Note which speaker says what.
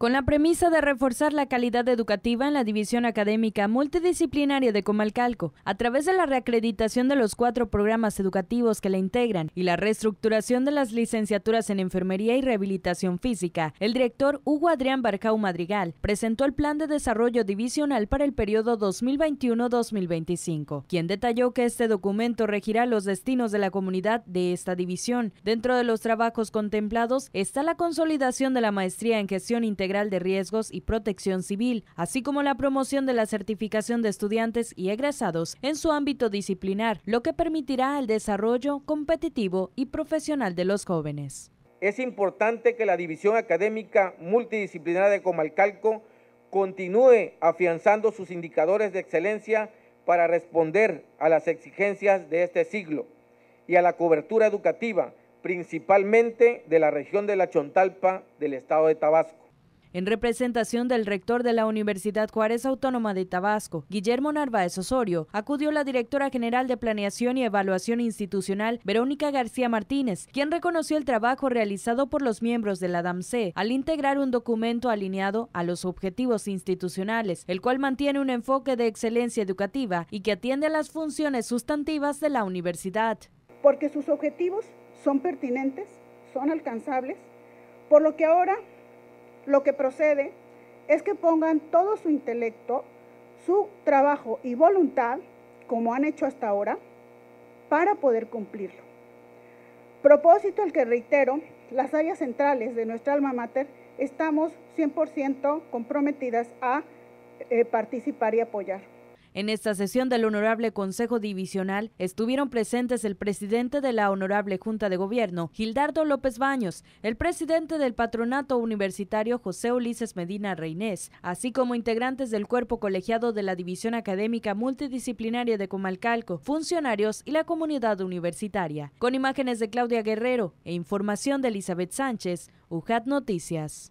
Speaker 1: Con la premisa de reforzar la calidad educativa en la división académica multidisciplinaria de Comalcalco, a través de la reacreditación de los cuatro programas educativos que la integran y la reestructuración de las licenciaturas en enfermería y rehabilitación física, el director Hugo Adrián Barcau Madrigal presentó el plan de desarrollo divisional para el periodo 2021-2025, quien detalló que este documento regirá los destinos de la comunidad de esta división. Dentro de los trabajos contemplados está la consolidación de la maestría en gestión integral de riesgos y protección civil, así como la promoción de la certificación de estudiantes y egresados en su ámbito disciplinar, lo que permitirá el desarrollo competitivo y profesional de los jóvenes.
Speaker 2: Es importante que la División Académica Multidisciplinaria de Comalcalco continúe afianzando sus indicadores de excelencia para responder a las exigencias de este siglo y a la cobertura educativa, principalmente de la región de la Chontalpa del estado de Tabasco
Speaker 1: en representación del rector de la Universidad Juárez Autónoma de Tabasco, Guillermo Narváez Osorio, acudió la directora general de Planeación y Evaluación Institucional, Verónica García Martínez, quien reconoció el trabajo realizado por los miembros de la DAMC al integrar un documento alineado a los objetivos institucionales, el cual mantiene un enfoque de excelencia educativa y que atiende a las funciones sustantivas de la universidad.
Speaker 3: Porque sus objetivos son pertinentes, son alcanzables, por lo que ahora lo que procede es que pongan todo su intelecto, su trabajo y voluntad, como han hecho hasta ahora, para poder cumplirlo. Propósito el que reitero, las áreas centrales de nuestra alma mater estamos 100% comprometidas a eh, participar y apoyar.
Speaker 1: En esta sesión del Honorable Consejo Divisional estuvieron presentes el presidente de la Honorable Junta de Gobierno, Gildardo López Baños, el presidente del Patronato Universitario José Ulises Medina Reinés, así como integrantes del cuerpo colegiado de la División Académica Multidisciplinaria de Comalcalco, funcionarios y la comunidad universitaria. Con imágenes de Claudia Guerrero e información de Elizabeth Sánchez, UJAT Noticias.